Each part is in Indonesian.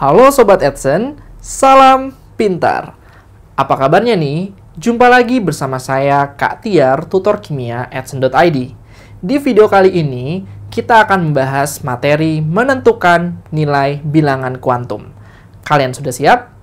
Halo Sobat Edson, salam pintar. Apa kabarnya nih? Jumpa lagi bersama saya Kak Tiar, tutor kimia Edson.id. Di video kali ini, kita akan membahas materi menentukan nilai bilangan kuantum. Kalian sudah siap?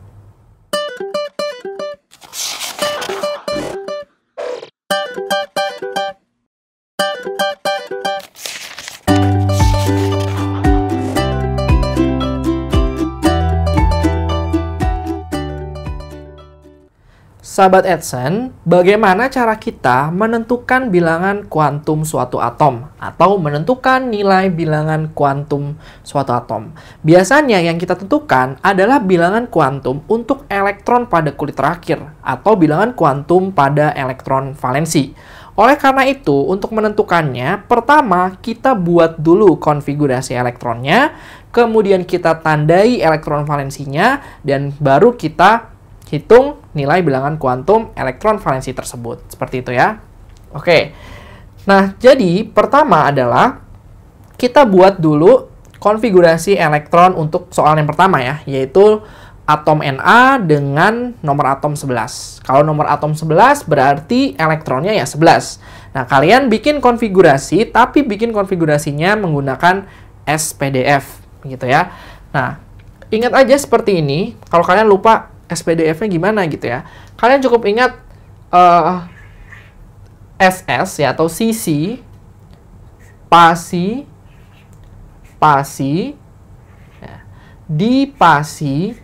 Sahabat Edson, bagaimana cara kita menentukan bilangan kuantum suatu atom atau menentukan nilai bilangan kuantum suatu atom? Biasanya yang kita tentukan adalah bilangan kuantum untuk elektron pada kulit terakhir atau bilangan kuantum pada elektron valensi. Oleh karena itu, untuk menentukannya, pertama kita buat dulu konfigurasi elektronnya, kemudian kita tandai elektron valensinya, dan baru kita hitung nilai bilangan kuantum elektron valensi tersebut. Seperti itu ya. Oke. Nah, jadi pertama adalah kita buat dulu konfigurasi elektron untuk soal yang pertama ya, yaitu atom Na dengan nomor atom 11. Kalau nomor atom 11 berarti elektronnya ya 11. Nah, kalian bikin konfigurasi tapi bikin konfigurasinya menggunakan SPDF gitu ya. Nah, ingat aja seperti ini. Kalau kalian lupa SPDF-nya gimana gitu ya. Kalian cukup ingat uh, eh, SS ya atau CC pasi pasi ya, di pasi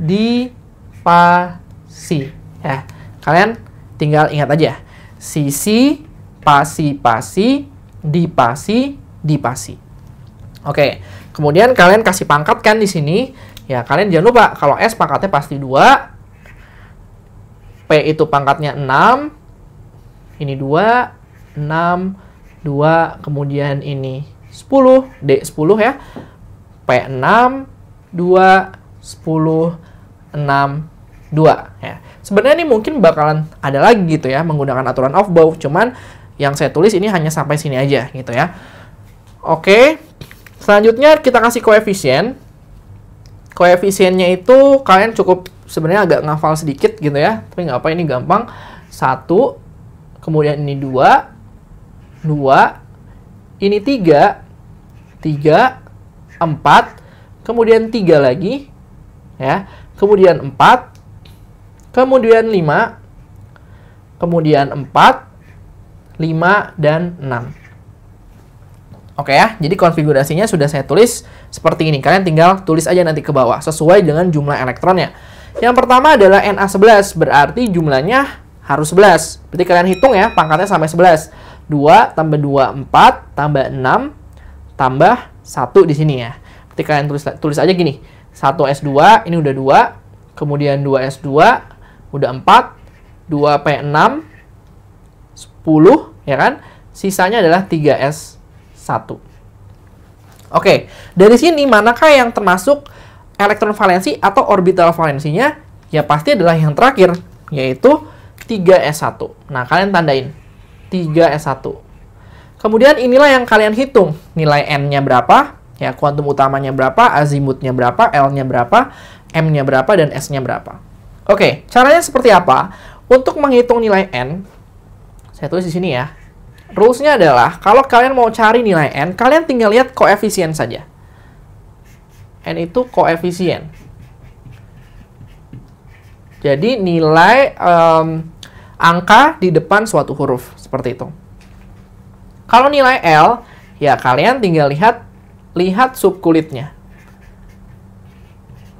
di pasi ya. Kalian tinggal ingat aja. CC pasi pasi di pasi di pasi. Oke, kemudian kalian kasih pangkat kan di sini Ya, kalian jangan lupa kalau S pangkatnya pasti 2. P itu pangkatnya 6. Ini 2, 6, 2, kemudian ini 10, D10 ya. P6, 2, 10, 6, 2 ya. Sebenarnya ini mungkin bakalan ada lagi gitu ya menggunakan aturan of both, cuman yang saya tulis ini hanya sampai sini aja gitu ya. Oke. Selanjutnya kita kasih koefisien koefisiennya itu kalian cukup sebenarnya agak ngafal sedikit gitu ya tapi nggak apa ini gampang satu kemudian ini dua dua ini tiga tiga empat kemudian tiga lagi ya kemudian empat kemudian lima kemudian empat lima dan enam oke ya jadi konfigurasinya sudah saya tulis seperti ini. Kalian tinggal tulis aja nanti ke bawah sesuai dengan jumlah elektronnya. Yang pertama adalah Na11 berarti jumlahnya harus 11. Berarti kalian hitung ya pangkatnya sampai 11. 2 tambah 2 4 tambah 6 tambah 1 di sini ya. Berarti kalian tulis tulis aja gini. 1S2 ini udah 2, kemudian 2S2 udah 4, 2P6 10 ya kan? Sisanya adalah 3S1. Oke, dari sini manakah yang termasuk elektron valensi atau orbital valensinya? Ya pasti adalah yang terakhir, yaitu 3S1. Nah, kalian tandain 3S1. Kemudian inilah yang kalian hitung, nilai N-nya berapa, ya kuantum utamanya berapa, azimutnya berapa, L-nya berapa, M-nya berapa, dan S-nya berapa. Oke, caranya seperti apa? Untuk menghitung nilai N, saya tulis di sini ya, Rulesnya adalah kalau kalian mau cari nilai n, kalian tinggal lihat koefisien saja. n itu koefisien. Jadi nilai um, angka di depan suatu huruf seperti itu. Kalau nilai L, ya kalian tinggal lihat lihat subkulitnya.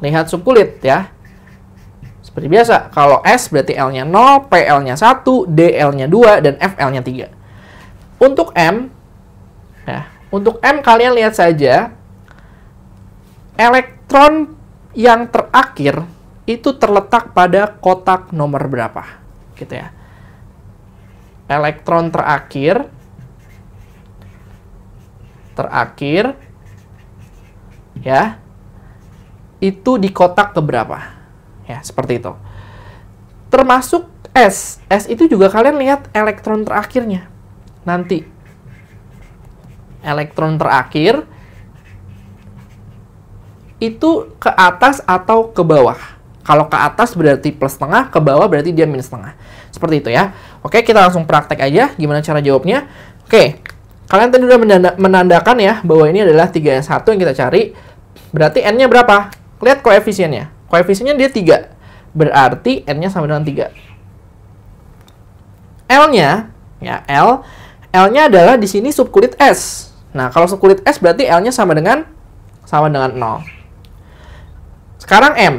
Lihat subkulit ya. Seperti biasa, kalau S berarti L-nya 0, PL-nya 1, DL-nya 2, dan FL-nya 3. Untuk M, ya, untuk M kalian lihat saja, elektron yang terakhir itu terletak pada kotak nomor berapa, gitu ya. Elektron terakhir, terakhir, ya, itu di kotak keberapa, ya, seperti itu. Termasuk S, S itu juga kalian lihat elektron terakhirnya, nanti elektron terakhir itu ke atas atau ke bawah. Kalau ke atas berarti plus setengah, ke bawah berarti dia minus setengah. Seperti itu ya. Oke, kita langsung praktek aja gimana cara jawabnya. Oke, kalian tadi sudah menandakan ya bahwa ini adalah 3 yang satu yang kita cari. Berarti N-nya berapa? Lihat koefisiennya. Koefisiennya dia 3. Berarti N-nya sama dengan 3. L-nya, ya L, L-nya adalah di sini subkulit S. Nah, kalau subkulit S berarti L-nya sama dengan sama dengan 0. Sekarang M.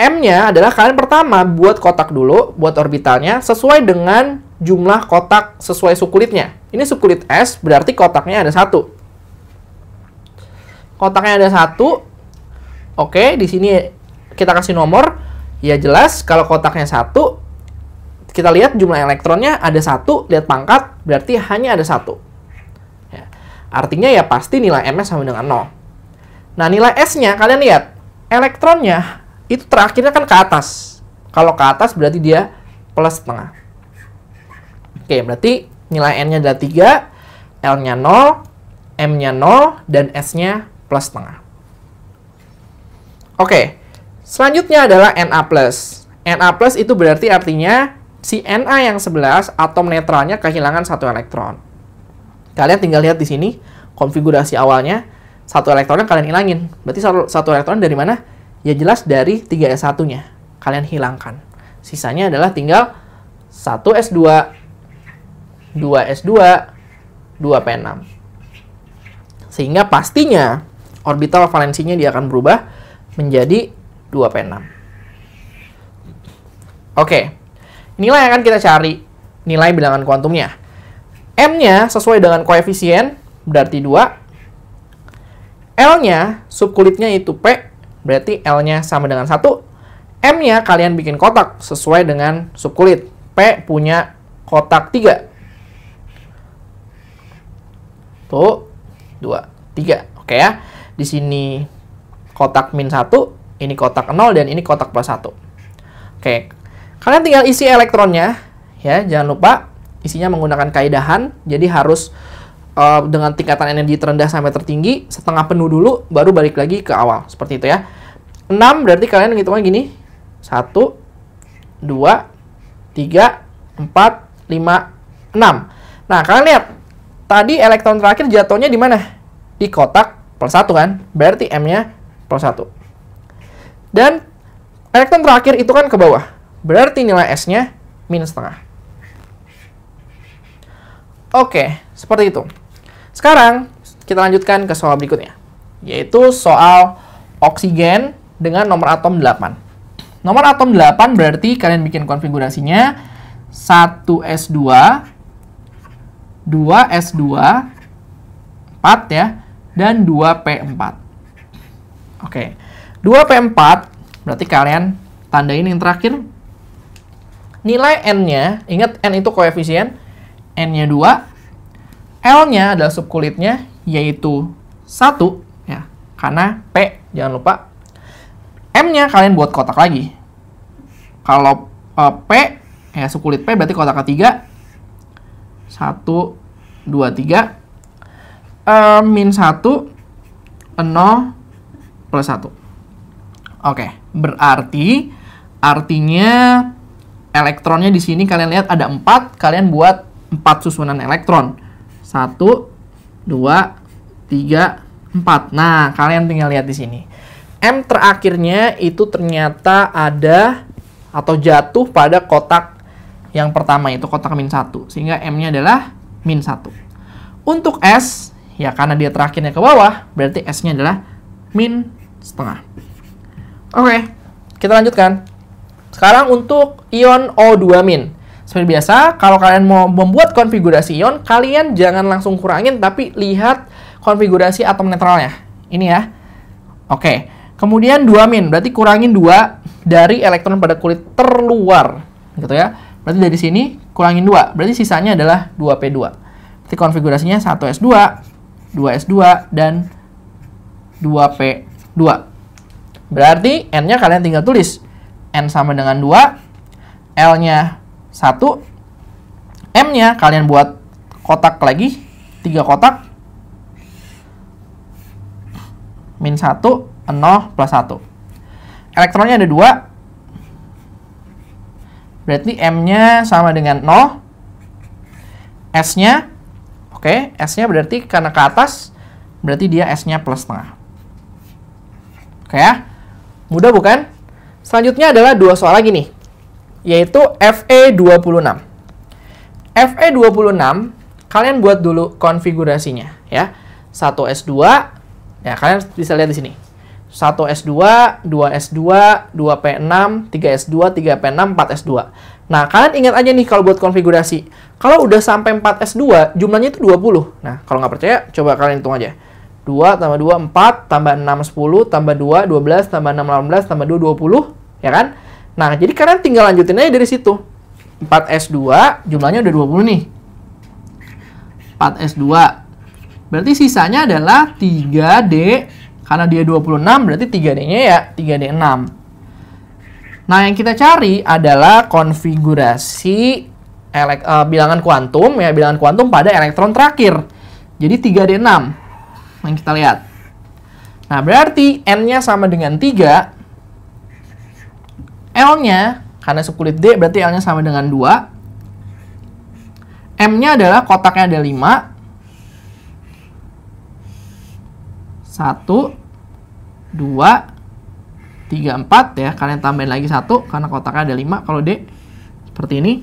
M-nya adalah kalian pertama buat kotak dulu, buat orbitalnya sesuai dengan jumlah kotak sesuai subkulitnya. Ini subkulit S, berarti kotaknya ada satu. Kotaknya ada satu. Oke, di sini kita kasih nomor. Ya jelas, kalau kotaknya satu, kita lihat jumlah elektronnya ada satu, lihat pangkat, berarti hanya ada satu. Ya. Artinya ya pasti nilai MS sama dengan 0. Nah, nilai S-nya, kalian lihat, elektronnya itu terakhirnya kan ke atas. Kalau ke atas berarti dia plus setengah. Oke, berarti nilai N-nya adalah 3, L-nya 0, M-nya 0, dan S-nya plus setengah. Oke, selanjutnya adalah Na+. Na itu berarti artinya si Na yang 11 atom netralnya kehilangan satu elektron. Kalian tinggal lihat di sini konfigurasi awalnya satu elektronnya kalian hilangin. Berarti satu, satu elektron dari mana? Ya jelas dari 3S1-nya. Kalian hilangkan. Sisanya adalah tinggal 1S2, 2S2, 2P6. Sehingga pastinya orbital valensinya dia akan berubah menjadi 2P6. Oke. Okay. Nilai akan kita cari nilai bilangan kuantumnya. M-nya sesuai dengan koefisien, berarti 2. L-nya, subkulitnya itu P, berarti L-nya sama dengan 1. M-nya kalian bikin kotak sesuai dengan subkulit. P punya kotak 3. Tuh, 2, 3. Oke ya. Di sini kotak min 1, ini kotak 0, dan ini kotak plus 1. Oke, Kalian tinggal isi elektronnya, ya jangan lupa isinya menggunakan kaidahan, jadi harus uh, dengan tingkatan energi terendah sampai tertinggi, setengah penuh dulu, baru balik lagi ke awal, seperti itu ya. 6 berarti kalian ngitungnya gini, 1, 2, 3, 4, 5, 6. Nah, kalian lihat, tadi elektron terakhir jatuhnya di mana? Di kotak plus 1 kan, berarti M-nya plus 1. Dan elektron terakhir itu kan ke bawah. Berarti nilai S-nya minus setengah. Oke, seperti itu. Sekarang kita lanjutkan ke soal berikutnya, yaitu soal oksigen dengan nomor atom 8. Nomor atom 8 berarti kalian bikin konfigurasinya 1S2, 2S2, 4 ya, dan 2P4. Oke, 2P4 berarti kalian tandain yang terakhir nilai n-nya, ingat n itu koefisien, n-nya 2, l-nya adalah subkulitnya yaitu 1 ya, karena p jangan lupa. M-nya kalian buat kotak lagi. Kalau uh, p ya subkulit p berarti kotak ketiga 1 2 3 uh, min 1 0 plus 1. Oke, okay. berarti artinya elektronnya di sini kalian lihat ada empat, kalian buat empat susunan elektron. satu, dua, tiga, empat. Nah, kalian tinggal lihat di sini. M terakhirnya itu ternyata ada atau jatuh pada kotak yang pertama itu kotak min satu Sehingga M-nya adalah min satu. Untuk S, ya karena dia terakhirnya ke bawah, berarti S-nya adalah min setengah. Oke, okay, kita lanjutkan. Sekarang untuk ion O2 min. Seperti biasa, kalau kalian mau membuat konfigurasi ion, kalian jangan langsung kurangin, tapi lihat konfigurasi atom netralnya. Ini ya. Oke. Kemudian 2 min, berarti kurangin 2 dari elektron pada kulit terluar. Gitu ya. Berarti dari sini kurangin 2. Berarti sisanya adalah 2P2. Berarti konfigurasinya 1S2, 2S2, dan 2P2. Berarti N-nya kalian tinggal tulis. N sama dengan 2, L-nya 1, M-nya kalian buat kotak lagi, 3 kotak, min 1, 0, plus 1. Elektronnya ada 2, berarti M-nya sama dengan 0, S-nya, oke, okay, S-nya berarti karena ke atas, berarti dia S-nya plus setengah. Oke okay, ya, mudah bukan? Selanjutnya adalah dua soal lagi nih, yaitu FE26. FE26, kalian buat dulu konfigurasinya ya. 1S2, ya kalian bisa lihat di sini. 1S2, 2S2, 2P6, 3S2, 3P6, 4S2. Nah, kalian ingat aja nih kalau buat konfigurasi. Kalau udah sampai 4S2, jumlahnya itu 20. Nah, kalau nggak percaya, coba kalian hitung aja. 2 tambah 2 4 tambah 6 10 tambah 2 12 tambah 6 18 tambah 2 20 ya kan nah jadi kalian tinggal lanjutin aja dari situ 4S2 jumlahnya udah 20 nih 4S2 berarti sisanya adalah 3D karena dia 26 berarti 3D nya ya 3D 6 nah yang kita cari adalah konfigurasi elek, uh, bilangan kuantum ya bilangan kuantum pada elektron terakhir jadi 3D 6 yang kita lihat. Nah, berarti N-nya sama dengan 3. L-nya, karena sekulit D, berarti L-nya sama dengan 2. M-nya adalah kotaknya ada 5. 1, 2, 3, 4 ya. Kalian tambahin lagi 1 karena kotaknya ada 5 kalau D. Seperti ini.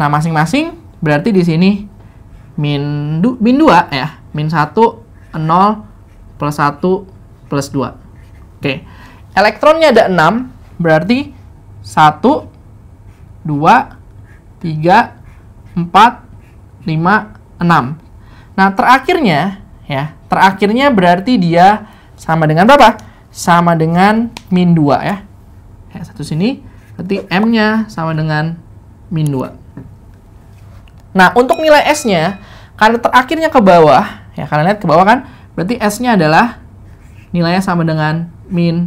Nah, masing-masing berarti di sini min, du, min 2 ya. Min 1, 0 plus 1 plus 2. Oke. Okay. Elektronnya ada 6, berarti 1, 2, 3, 4, 5, 6. Nah, terakhirnya, ya, terakhirnya berarti dia sama dengan berapa? Sama dengan min 2, ya. ya satu sini, berarti M-nya sama dengan min 2. Nah, untuk nilai S-nya, karena terakhirnya ke bawah, Ya, kalian lihat ke bawah kan? Berarti S-nya adalah nilainya sama dengan min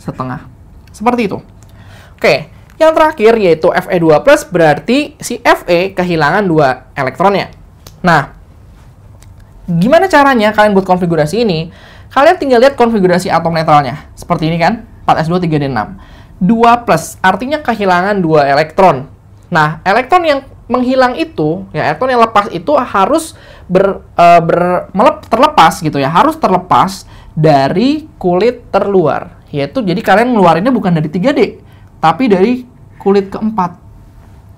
setengah. Seperti itu. Oke, yang terakhir yaitu Fe2+, berarti si Fe kehilangan dua elektronnya. Nah, gimana caranya kalian buat konfigurasi ini? Kalian tinggal lihat konfigurasi atom netralnya. Seperti ini kan, 4S2, 3D6. 2 plus, artinya kehilangan dua elektron. Nah, elektron yang menghilang itu, ya elektron yang lepas itu harus ber, uh, ber melep, terlepas gitu ya harus terlepas dari kulit terluar yaitu jadi kalian ngeluarinnya bukan dari 3D tapi dari kulit keempat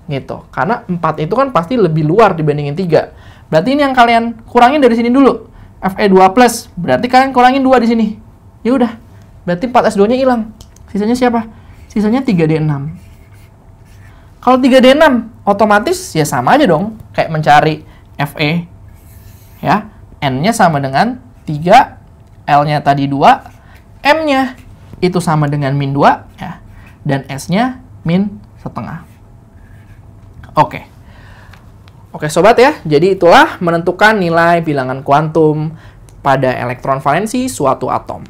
gitu karena empat itu kan pasti lebih luar dibandingin tiga berarti ini yang kalian kurangin dari sini dulu FE2 plus berarti kalian kurangin dua di sini ya udah berarti 4 S2 nya hilang sisanya siapa sisanya 3D6 kalau 3D6 otomatis ya sama aja dong kayak mencari FE ya. N-nya sama dengan 3, L-nya tadi 2, M-nya itu sama dengan min 2, ya. Dan S-nya min setengah. Oke. Oke sobat ya, jadi itulah menentukan nilai bilangan kuantum pada elektron valensi suatu atom.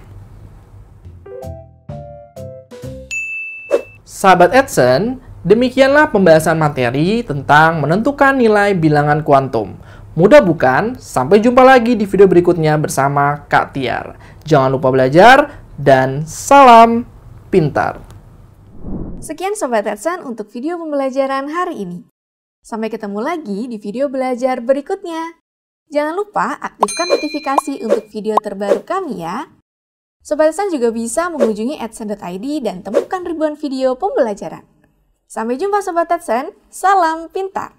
Sahabat Edson, demikianlah pembahasan materi tentang menentukan nilai bilangan kuantum. Mudah bukan? Sampai jumpa lagi di video berikutnya bersama Kak Tiar. Jangan lupa belajar dan salam pintar. Sekian Sobat Edsan untuk video pembelajaran hari ini. Sampai ketemu lagi di video belajar berikutnya. Jangan lupa aktifkan notifikasi untuk video terbaru kami ya. Sobat Edsan juga bisa mengunjungi edsan.id dan temukan ribuan video pembelajaran. Sampai jumpa Sobat Edsan, salam pintar!